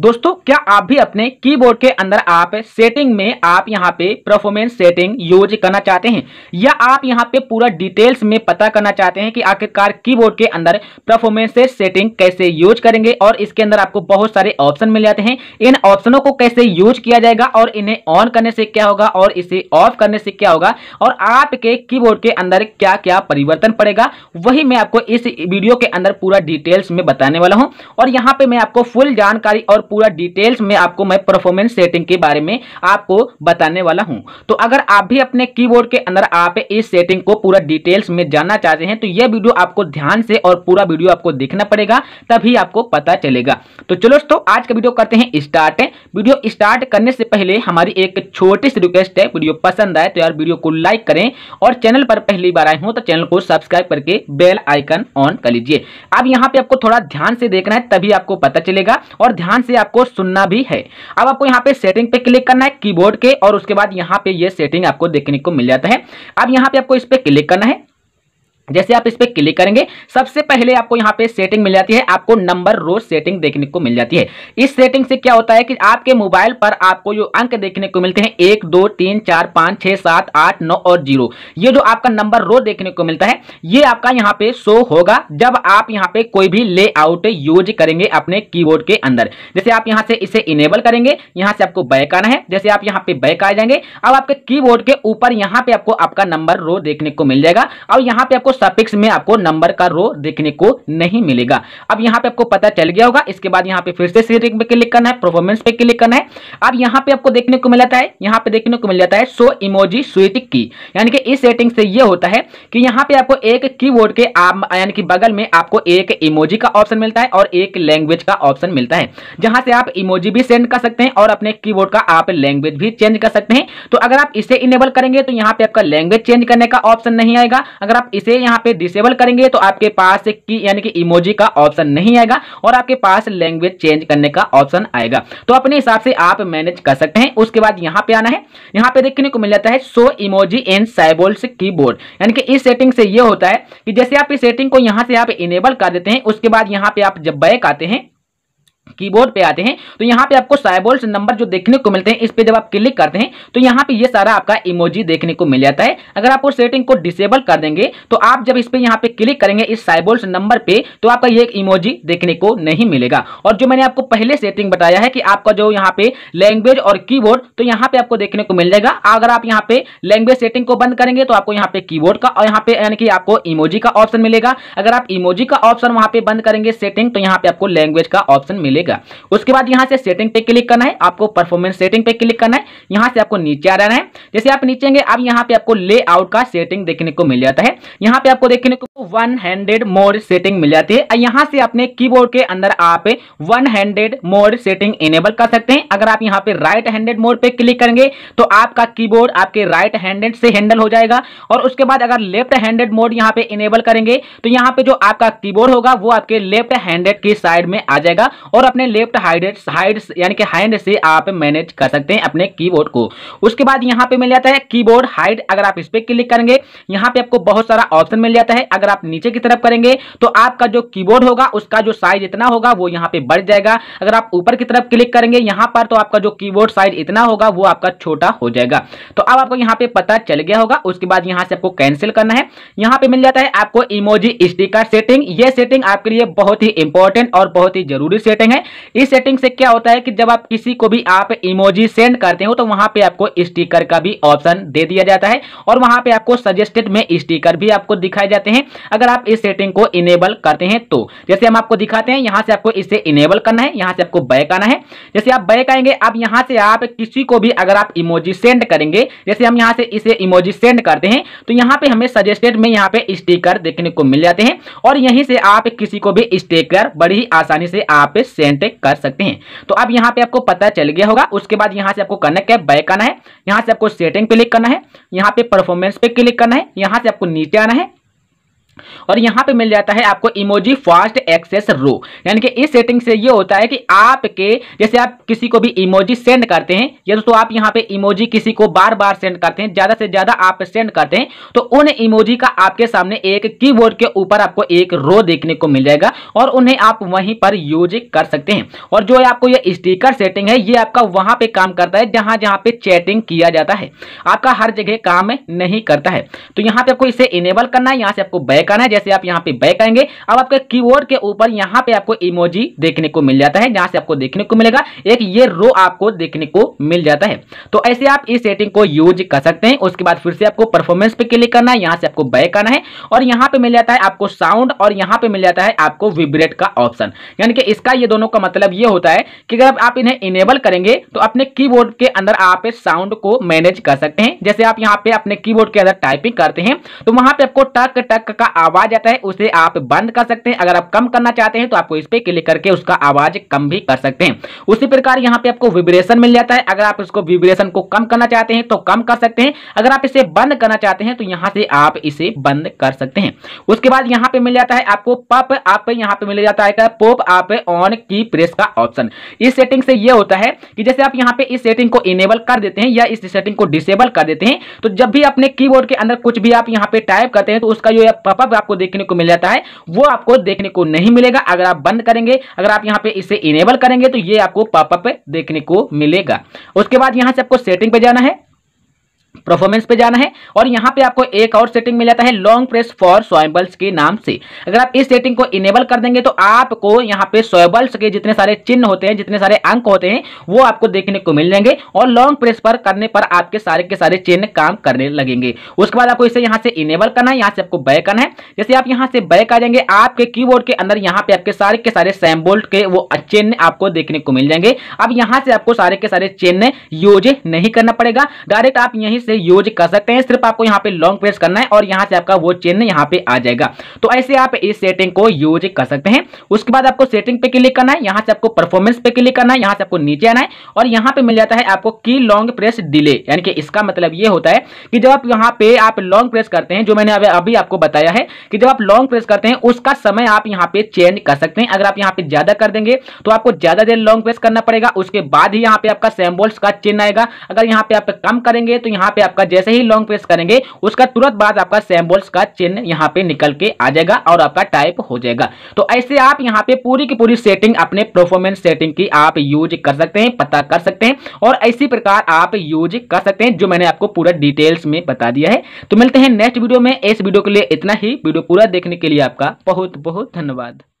दोस्तों क्या आप भी अपने कीबोर्ड के अंदर आप सेटिंग में आप यहाँ पे परफॉर्मेंस सेटिंग यूज करना चाहते हैं या आप यहाँ पे पूरा डिटेल्स में पता करना चाहते हैं कि आखिरकार कीबोर्ड के अंदर परफॉर्मेंस सेटिंग कैसे यूज करेंगे और इसके अंदर आपको बहुत सारे ऑप्शन मिल जाते हैं इन ऑप्शनों को कैसे यूज किया जाएगा और इन्हें ऑन करने से क्या होगा और इसे ऑफ करने से क्या होगा और आपके की के अंदर क्या क्या परिवर्तन पड़ेगा वही मैं आपको इस वीडियो के अंदर पूरा डिटेल्स में बताने वाला हूँ और यहाँ पे मैं आपको फुल जानकारी और पूरा डिटेल्स में आपको मैं परफॉर्मेंस सेटिंग के बारे में आपको बताने वाला हूं तो अगर आप भी अपने कीबोर्ड के अंदर आप इस सेटिंग को पूरा डिटेल्स में जानना चाहते हैं तो यह वीडियो आपको ध्यान से और पूरा वीडियो आपको देखना पड़ेगा तभी आपको पता चलेगा तो चलो दोस्तों आज का वीडियो करते हैं स्टार्ट वीडियो स्टार्ट करने से पहले हमारी एक छोटी सी रिक्वेस्ट है वीडियो पसंद आए तो यार वीडियो को लाइक करें और चैनल पर पहली बार आए हूं तो चैनल को सब्सक्राइब करके बेल आइकन ऑन कर लीजिए अब यहां पे आपको थोड़ा ध्यान से देखना है तभी आपको पता चलेगा और ध्यान से इसलिए आपको सुनना भी है अब आपको यहाँ पे सेटिंग पे क्लिक करना है कीबोर्ड के और उसके बाद यहाँ पे ये सेटिंग आपको देखने को मिल जाता है अब यहाँ पे आपको इस पर क्लिक करना है जैसे आप इस पर क्लिक करेंगे सबसे पहले आपको यहाँ पे सेटिंग मिल जाती है आपको नंबर रोज सेटिंग देखने को मिल जाती है इस सेटिंग से क्या होता है कि आपके मोबाइल पर आपको जो अंक देखने को मिलते हैं एक दो तीन चार पाँच छः सात आठ नौ और जीरो ये जो आपका नंबर रोज देखने को मिलता है ये आपका यहाँ पे शो होगा जब आप यहाँ पे कोई भी लेआउट यूज करेंगे अपने की के अंदर जैसे आप यहाँ से इसे इनेबल करेंगे यहाँ से आपको बैक आना है जैसे आप यहाँ पे बैक आ जाएंगे अब आपके की के ऊपर यहाँ पे आपको आपका नंबर रो देखने को मिल जाएगा और यहाँ पे आपको सपेक्ष में आपको नंबर का रो देखने को नहीं मिलेगा अब यहाँ पे आपको पता चल गया होगा इसके बाद यहाँ पे फिर से सीरिंग पे क्लिक करना है परफॉर्मेंस पे क्लिक करना है अब यहाँ पे आपको देखने को मिल जाता है यहाँ पे देखने को मिल जाता है सो इमोजी स्वीटिक की यानी कि इस सेटिंग से ये होता है कि यहाँ पे आपको एक कीबोर्ड के यानी कि बगल में आपको एक इमोजी का ऑप्शन मिलता है और एक लैंग्वेज का ऑप्शन मिलता है जहां से आप इमोजी भी सेंड कर सकते हैं और अपने की का आप लैंग्वेज भी चेंज कर सकते हैं तो अगर आप इसे इनेबल करेंगे तो यहाँ पे आपका लैंग्वेज चेंज करने का ऑप्शन नहीं आएगा अगर आप इसे यहाँ पे डिसेबल करेंगे तो आपके पास की यानी कि इमोजी का ऑप्शन नहीं आएगा और आपके पास लैंग्वेज चेंज करने का ऑप्शन आएगा तो अपने हिसाब से आप मैनेज कर सकते हैं उसके बाद यहाँ पे आना है यहाँ पे देखने को मिल जाता है so emoji and symbols keyboard यानी कि इस सेटिंग से ये होता है कि जैसे आप इस सेटिंग को यहाँ से आप इनेबल कर देते हैं उसके बाद यहाँ पे आप जब बैक आते हैं कीबोर्ड पे आते हैं तो यहाँ पे आपको साइबोल्ट नंबर जो देखने को मिलते हैं इस पे जब आप क्लिक करते हैं तो यहाँ पे ये सारा आपका इमोजी देखने को मिल जाता है अगर आप उस सेटिंग को डिसेबल कर देंगे तो आप जब इस पे यहाँ पे क्लिक करेंगे इस साइबोल्ट नंबर पे तो आपका ये इमोजी देखने को नहीं मिलेगा और जो मैंने आपको पहले सेटिंग बताया है कि आपका जो यहाँ पे लैंग्वेज और की तो यहाँ पे आपको देखने को मिल जाएगा अगर आप यहाँ पे लैंग्वेज सेटिंग को बंद करेंगे तो आपको यहाँ पे की का और यहाँ पे यानी कि आपको इमोजी का ऑप्शन मिलेगा अगर आप इमोजी का ऑप्शन वहाँ पे बंद करेंगे सेटिंग तो यहाँ पे आपको लैंग्वेज का ऑप्शन मिलेगा मिलेगा उसके बाद यहाँ से सेटिंग पे क्लिक करना है आपको परफॉर्मेंस सेटिंग पे क्लिक करना है यहाँ से आपको नीचे आ रहना है जैसे आप नीचे अब यहाँ पे आपको लेआउट का सेटिंग देखने को मिल जाता है यहाँ पे आपको देखने को वन हैंडेड मोर सेटिंग मिल जाती है यहाँ से अपने कीबोर्ड के अंदर आप one handed mode setting enable कर सकते हैं अगर आप यहाँ पे राइट हैंडेड मोड पे क्लिक करेंगे तो आपका कीबोर्ड आपके राइट हैंडेड से हैंडल हो जाएगा और उसके बाद अगर लेफ्ट हैंडेड मोड यहाँ पे इनेबल करेंगे तो यहाँ पे जो आपका कीबोर्ड होगा वो आपके लेफ्ट हैंडेड की साइड में आ जाएगा और अपने लेफ्ट हाइड हाइड यानी कि हैंड से आप मैनेज कर सकते हैं अपने कीबोर्ड को उसके बाद यहाँ पे मिल जाता है कीबोर्ड हाइड अगर आप इस पर क्लिक करेंगे यहाँ पे आपको बहुत सारा ऑप्शन मिल जाता है अगर आप नीचे की तरफ करेंगे तो आपका जो कीबोर्ड होगा उसका जो साइज इतना होगा वो यहाँ पे बढ़ जाएगा अगर आप ऊपर की तरफ क्लिक करेंगे यहाँ पर तो आपका जो कीबोर्ड साइज इतना होगा वो आपका छोटा हो जाएगा तो अब आपको यहाँ पे पता चल गया होगा उसके बाद यहाँ से आपको कैंसिल करना है यहाँ पे मिल जाता है आपको इमोजी स्टिकर सेटिंग ये सेटिंग आपके लिए बहुत ही इंपॉर्टेंट और बहुत ही जरूरी सेटिंग है हैं इस सेटिंग से क्या होता है कि जब आप किसी को भी आप इमोजी सेंड करते हो तो वहां पे आपको स्टिकर का भी ऑप्शन दे दिया जाता है और वहां पे आपको सजेस्टेड में स्टिकर भी आपको दिखाए जाते हैं अगर आप इस सेटिंग को इनेबल करते हैं तो जैसे हम आपको दिखाते हैं यहां से आपको इसे इनेबल करना है यहां से आपको बैक आना है जैसे आप बैक आएंगे अब यहां से आप किसी को भी अगर आप इमोजी सेंड करेंगे जैसे हम यहां से इसे इमोजी सेंड करते हैं तो यहां पर हमें सजेस्टेड में यहाँ पे स्टीकर देखने को मिल जाते हैं और यहीं से आप किसी को भी स्टिकर बड़ी आसानी से आप सेंड एंट्री कर सकते हैं तो अब यहाँ पे आपको पता चल गया होगा उसके बाद यहाँ से आपको कनेक्ट है बैक आना है यहाँ से आपको सेटिंग पे क्लिक करना है यहाँ पे परफॉर्मेंस पे क्लिक करना है यहाँ से आपको नीचे आना है और यहाँ पे मिल जाता है आपको इमोजी फास्ट एक्सेस रो यानी कि इस सेटिंग से ये होता है कि आपके जैसे आप किसी को भी इमोजी सेंड करते हैं या दोस्तों आप यहाँ पे इमोजी किसी को बार बार सेंड करते हैं ज़्यादा से ज़्यादा आप सेंड करते हैं तो उन इमोजी का आपके सामने एक कीबोर्ड के ऊपर आपको एक रो देखने को मिल जाएगा और उन्हें आप वहीं पर यूज कर सकते हैं और जो आपको ये स्टीकर सेटिंग है ये आपका वहां पर काम करता है जहां जहां पे चैटिंग किया जाता है आपका हर जगह काम नहीं करता है तो यहाँ पे आपको इसे इनेबल करना है यहाँ से आपको बैक आइकन है जैसे आप यहाँ पे बैक आएंगे अब आपके की के ऊपर यहाँ पे आपको इमोजी देखने को मिल जाता है जहां से आपको देखने को मिलेगा एक ये रो आपको देखने को मिल जाता है तो ऐसे आप इस सेटिंग को यूज कर सकते हैं उसके बाद फिर से आपको परफॉर्मेंस पे क्लिक करना है यहाँ से आपको बैक आना है और यहाँ पे मिल जाता है आपको साउंड और यहाँ पे मिल जाता है आपको विब्रेट का ऑप्शन यानी कि इसका ये दोनों का मतलब ये होता है कि अगर आप इन्हें इनेबल करेंगे तो अपने की के अंदर आप साउंड को मैनेज कर सकते हैं जैसे आप यहाँ पे अपने की के अंदर टाइपिंग करते हैं तो वहां पे आपको टक टक का आवाज आता है उसे आप बंद कर सकते हैं अगर आप कम करना चाहते हैं तो आपको इस पर क्लिक करके उसका आवाज कम भी कर सकते हैं उसी प्रकार यहाँ पे आपको विब्रेशन मिल जाता है अगर आप इसको विब्रेशन को कम करना चाहते हैं तो कम कर सकते हैं अगर आप इसे बंद करना चाहते हैं तो यहाँ से आप इसे बंद कर सकते हैं उसके बाद यहाँ पे मिल जाता है आपको पप आप यहाँ पे मिल जाता है पोप आप ऑन की प्रेस का ऑप्शन इस सेटिंग से यह होता है कि जैसे आप यहाँ पे इस सेटिंग को इनेबल कर देते हैं या इस सेटिंग को डिसेबल कर देते हैं तो जब भी अपने कीबोर्ड के अंदर कुछ भी आप यहाँ पे टाइप करते हैं तो उसका जो पप लाभ आपको देखने को मिल जाता है वो आपको देखने को नहीं मिलेगा अगर आप बंद करेंगे अगर आप यहाँ पे इसे इनेबल करेंगे तो ये आपको पॉपअप देखने को मिलेगा उसके बाद यहाँ से आपको सेटिंग पे जाना है परफॉर्मेंस पे जाना है और यहाँ पे आपको एक और सेटिंग मिल जाता है लॉन्ग प्रेस फॉर सोएबल्स के नाम से अगर आप इस सेटिंग को इनेबल कर देंगे तो आपको यहाँ पे सोएबल्स के जितने सारे चिन्ह होते हैं जितने सारे अंक होते हैं वो आपको देखने को मिल जाएंगे और लॉन्ग प्रेस पर करने पर आपके सारे के सारे चिन्ह काम करने लगेंगे उसके बाद आपको इसे यहाँ से इनेबल करना है यहाँ से आपको बैक करना है जैसे आप यहाँ से बैक आ जाएंगे आपके की के अंदर यहाँ पे आपके सारे के सारे सैम्बोल्ट के वो चिन्ह आपको देखने को मिल जाएंगे अब यहाँ से आपको सारे के सारे चिन्ह यूज नहीं करना पड़ेगा डायरेक्ट आप यहीं से यूज कर सकते हैं सिर्फ आपको यहाँ पे लॉन्ग प्रेस करना है और यहाँ से आपका वो चेन यहाँ पे आ जाएगा तो ऐसे आप इस सेटिंग को यूज कर सकते हैं उसके बाद आपको सेटिंग पे क्लिक करना है यहाँ से आपको परफॉर्मेंस पे क्लिक करना है यहाँ से आपको नीचे आना है और यहाँ पे मिल जाता है आपको की लॉन्ग प्रेस डिले यानी कि इसका मतलब ये होता है कि जब आप यहाँ पे आप लॉन्ग प्रेस करते हैं जो मैंने अभी आपको बताया है कि जब आप लॉन्ग प्रेस करते हैं उसका समय आप यहाँ पे चेंज कर सकते हैं अगर आप यहाँ पे ज्यादा कर देंगे तो आपको ज्यादा देर लॉन्ग प्रेस करना पड़ेगा उसके बाद ही यहाँ पे आपका सेम्बोल्स का चिन्ह आएगा अगर यहाँ पे आप कम करेंगे तो यहाँ पे आपका जैसे ही लॉन्ग प्रेस करेंगे उसका तुरंत बाद आपका सैम्बोल्स का चिन्ह यहाँ पे निकल के आ जाएगा और आपका टाइप हो जाएगा तो ऐसे आप यहाँ पे पूरी की पूरी सेटिंग अपने परफॉर्मेंस सेटिंग की आप यूज कर सकते हैं पता कर सकते हैं और इसी प्रकार आप यूज कर सकते हैं जो मैंने आपको पूरा डिटेल्स में बता दिया है तो मिलते हैं नेक्स्ट वीडियो में इस वीडियो के लिए इतना ही वीडियो पूरा देखने के लिए आपका बहुत बहुत धन्यवाद